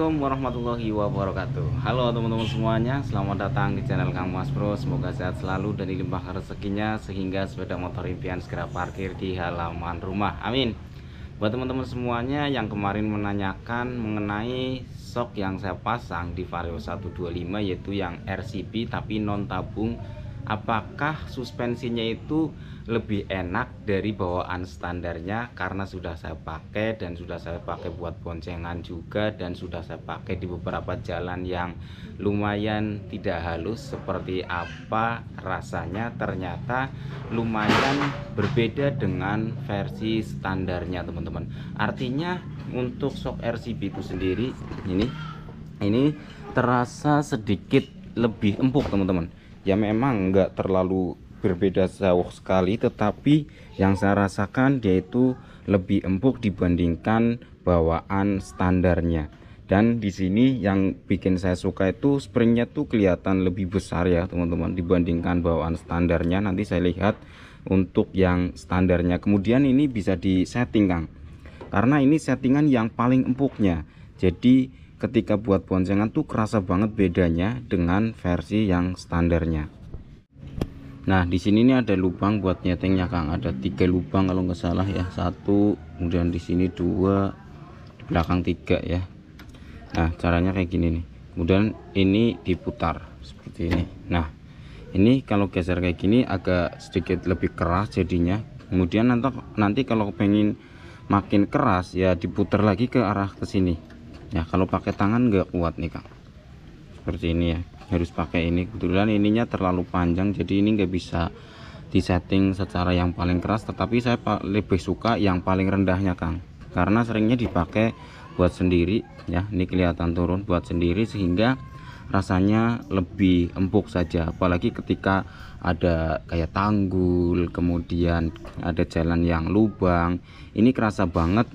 Assalamualaikum warahmatullahi wabarakatuh Halo teman-teman semuanya Selamat datang di channel Kang Mas Bro Semoga sehat selalu dan dilimpahkan rezekinya Sehingga sepeda motor impian segera parkir di halaman rumah Amin Buat teman-teman semuanya yang kemarin menanyakan Mengenai shock yang saya pasang di Vario 125 Yaitu yang RCB tapi non tabung apakah suspensinya itu lebih enak dari bawaan standarnya karena sudah saya pakai dan sudah saya pakai buat boncengan juga dan sudah saya pakai di beberapa jalan yang lumayan tidak halus seperti apa rasanya ternyata lumayan berbeda dengan versi standarnya teman-teman artinya untuk shock RCB itu sendiri ini ini terasa sedikit lebih empuk teman-teman ya memang nggak terlalu berbeda jauh sekali tetapi yang saya rasakan yaitu lebih empuk dibandingkan bawaan standarnya dan di sini yang bikin saya suka itu springnya tuh kelihatan lebih besar ya teman-teman dibandingkan bawaan standarnya nanti saya lihat untuk yang standarnya kemudian ini bisa disetting Kang karena ini settingan yang paling empuknya jadi ketika buat boncengan tuh kerasa banget bedanya dengan versi yang standarnya nah di sini ini ada lubang buat nyetengnya Kang ada tiga lubang kalau nggak salah ya satu kemudian di sini dua di belakang tiga ya nah caranya kayak gini nih kemudian ini diputar seperti ini nah ini kalau geser kayak gini agak sedikit lebih keras jadinya kemudian nanti, nanti kalau pengen makin keras ya diputar lagi ke arah ke sini ya kalau pakai tangan nggak kuat nih kak seperti ini ya harus pakai ini kebetulan ininya terlalu panjang jadi ini nggak bisa disetting secara yang paling keras tetapi saya lebih suka yang paling rendahnya Kang karena seringnya dipakai buat sendiri ya ini kelihatan turun buat sendiri sehingga rasanya lebih empuk saja apalagi ketika ada kayak tanggul kemudian ada jalan yang lubang ini kerasa banget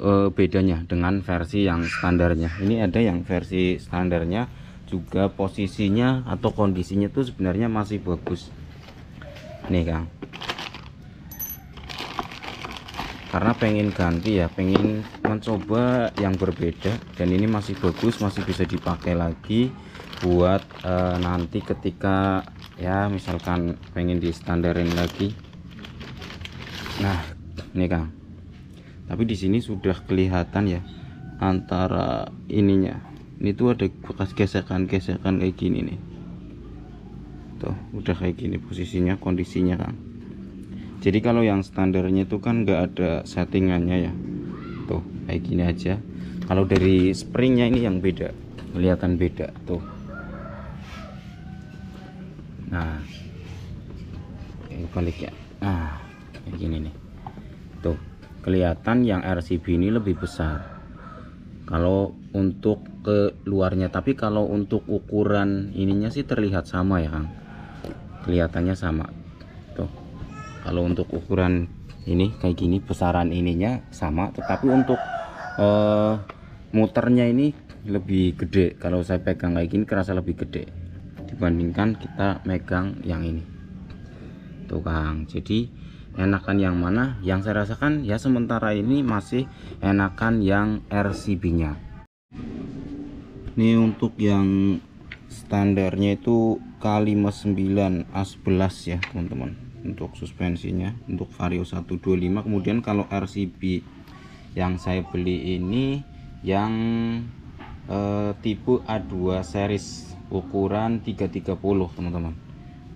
uh, bedanya dengan versi yang standarnya ini ada yang versi standarnya juga posisinya atau kondisinya itu sebenarnya masih bagus nih Kang karena pengen ganti ya pengen mencoba yang berbeda dan ini masih bagus masih bisa dipakai lagi buat e, nanti ketika ya misalkan pengen di standarin lagi nah ini Kang tapi di sini sudah kelihatan ya antara ininya ini tuh ada bekas gesekan-gesekan kayak gini nih tuh udah kayak gini posisinya kondisinya kan jadi kalau yang standarnya itu kan nggak ada settingannya ya tuh kayak gini aja kalau dari springnya ini yang beda kelihatan beda tuh nah balik ya nah kayak gini nih tuh kelihatan yang RCB ini lebih besar kalau untuk ke luarnya tapi kalau untuk ukuran ininya sih terlihat sama ya Kang kelihatannya sama tuh kalau untuk ukuran ini kayak gini besaran ininya sama tetapi untuk uh, muternya ini lebih gede kalau saya pegang kayak gini kerasa lebih gede dibandingkan kita megang yang ini tuh Kang jadi enakan yang mana yang saya rasakan ya sementara ini masih enakan yang RCB nya ini untuk yang standarnya itu K59 A11 ya teman-teman untuk suspensinya untuk Vario 125 kemudian kalau RCB yang saya beli ini yang eh, tipe A2 series ukuran 330 teman-teman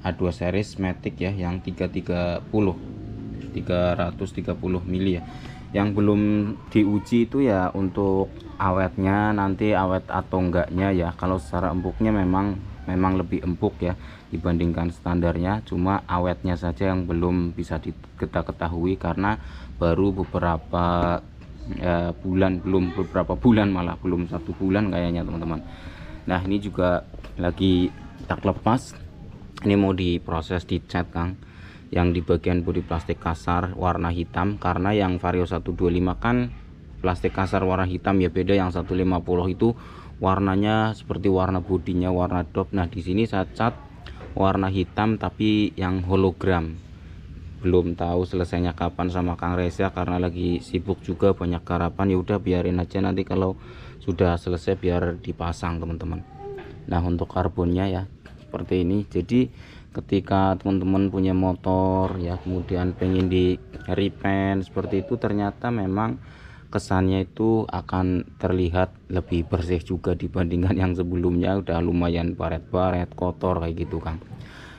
A2 series Matic ya yang 330 330 mili ya yang belum diuji itu ya untuk awetnya nanti awet atau enggaknya ya kalau secara empuknya memang memang lebih empuk ya dibandingkan standarnya cuma awetnya saja yang belum bisa kita ketahui karena baru beberapa ya, bulan belum beberapa bulan malah belum satu bulan kayaknya teman-teman nah ini juga lagi tak lepas ini mau diproses dicat Kang yang di bagian bodi plastik kasar warna hitam karena yang Vario 125 kan plastik kasar warna hitam ya beda yang 150 itu warnanya seperti warna bodinya warna dop nah di sini saya cat warna hitam tapi yang hologram belum tahu selesainya kapan sama Kang Reza karena lagi sibuk juga banyak garapan ya udah biarin aja nanti kalau sudah selesai biar dipasang teman-teman nah untuk karbonnya ya seperti ini jadi ketika teman-teman punya motor ya kemudian pengen di repaint seperti itu ternyata memang kesannya itu akan terlihat lebih bersih juga dibandingkan yang sebelumnya udah lumayan baret-baret kotor kayak gitu kan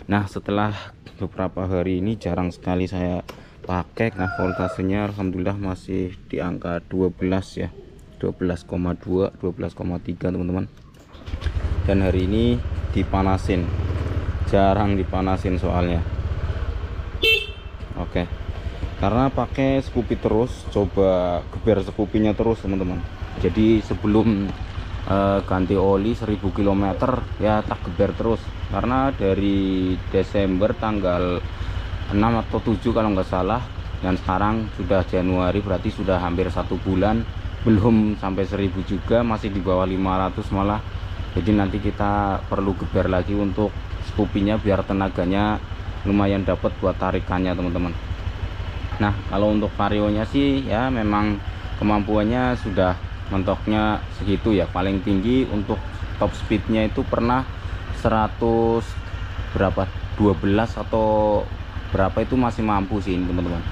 nah setelah beberapa hari ini jarang sekali saya pakai nah voltasenya Alhamdulillah masih di angka 12 ya 12,2 12,3 teman-teman dan hari ini dipanasin jarang dipanasin soalnya oke karena pakai skupi terus coba geber skupinya terus teman-teman jadi sebelum uh, ganti oli 1000 km ya tak geber terus karena dari Desember tanggal 6 atau 7 kalau nggak salah dan sekarang sudah Januari berarti sudah hampir satu bulan belum sampai 1000 juga masih di bawah 500 malah jadi nanti kita perlu geber lagi untuk kupinya biar tenaganya lumayan dapat buat tarikannya teman-teman nah kalau untuk varionya sih ya memang kemampuannya sudah mentoknya segitu ya paling tinggi untuk top speednya itu pernah 100 berapa 12 atau berapa itu masih mampu sih teman-teman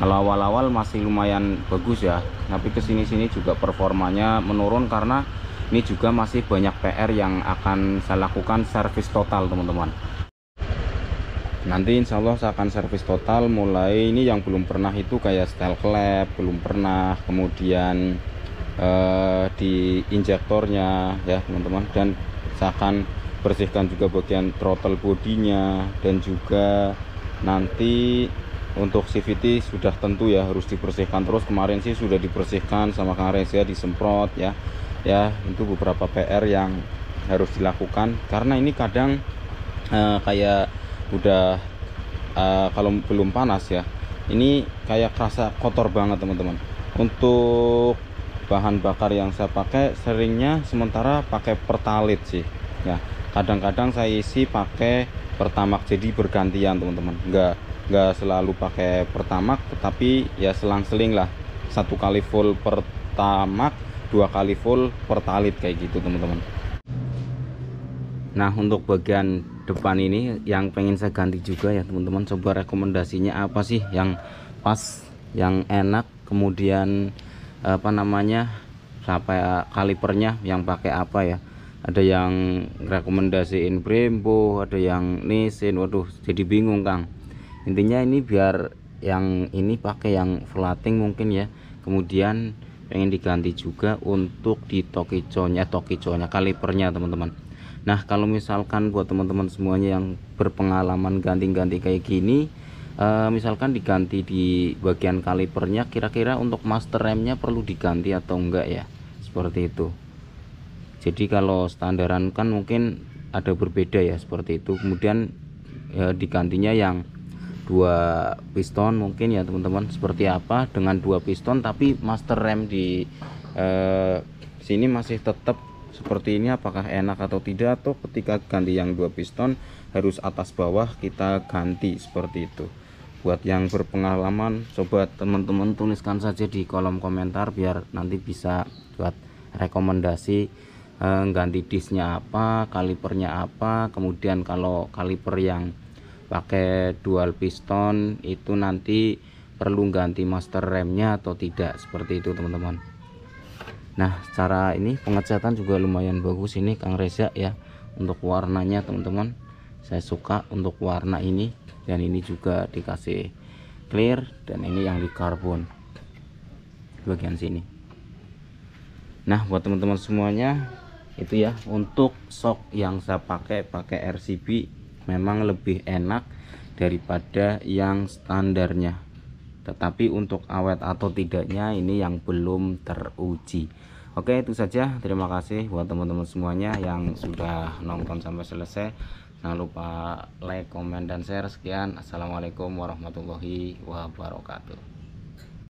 kalau awal-awal masih lumayan bagus ya tapi kesini-sini juga performanya menurun karena ini juga masih banyak PR yang akan saya lakukan servis total teman-teman nanti insya Allah saya akan servis total mulai ini yang belum pernah itu kayak style klep belum pernah kemudian eh, di injektornya ya teman-teman dan saya akan bersihkan juga bagian throttle bodinya dan juga nanti untuk CVT sudah tentu ya harus dibersihkan terus kemarin sih sudah dibersihkan sama Kang Reza disemprot ya ya untuk beberapa PR yang harus dilakukan karena ini kadang uh, kayak udah uh, kalau belum panas ya ini kayak kerasa kotor banget teman-teman untuk bahan bakar yang saya pakai seringnya sementara pakai pertalit sih ya kadang-kadang saya isi pakai pertamak jadi bergantian teman-teman enggak enggak selalu pakai pertamak tetapi ya selang-seling lah satu kali full pertamak dua kali full per kayak gitu teman-teman nah untuk bagian depan ini yang pengen saya ganti juga ya teman-teman coba rekomendasinya apa sih yang pas yang enak kemudian apa namanya sampai eh, kalipernya yang pakai apa ya ada yang rekomendasiin Brembo ada yang Nissin waduh jadi bingung Kang intinya ini biar yang ini pakai yang flating mungkin ya kemudian pengen diganti juga untuk di tokiconya tokiconya kalipernya teman-teman nah kalau misalkan buat teman-teman semuanya yang berpengalaman ganti-ganti kayak gini uh, misalkan diganti di bagian kalipernya kira-kira untuk master remnya perlu diganti atau enggak ya seperti itu jadi kalau standaran kan mungkin ada berbeda ya seperti itu kemudian ya, digantinya yang dua piston mungkin ya teman-teman seperti apa dengan dua piston tapi master rem di eh, sini masih tetap seperti ini apakah enak atau tidak atau ketika ganti yang dua piston harus atas bawah kita ganti seperti itu buat yang berpengalaman coba teman-teman tuliskan saja di kolom komentar biar nanti bisa buat rekomendasi eh, ganti disnya apa kalipernya apa kemudian kalau kaliper yang pakai dual piston itu nanti perlu ganti master remnya atau tidak seperti itu teman-teman nah cara ini pengecatan juga lumayan bagus ini Kang Reza ya untuk warnanya teman-teman saya suka untuk warna ini dan ini juga dikasih clear dan ini yang di karbon bagian sini nah buat teman-teman semuanya itu ya untuk sok yang saya pakai pakai RCB memang lebih enak daripada yang standarnya tetapi untuk awet atau tidaknya ini yang belum teruji Oke itu saja terima kasih buat teman-teman semuanya yang sudah nonton sampai selesai Jangan lupa like, comment, dan share Sekian Assalamualaikum warahmatullahi wabarakatuh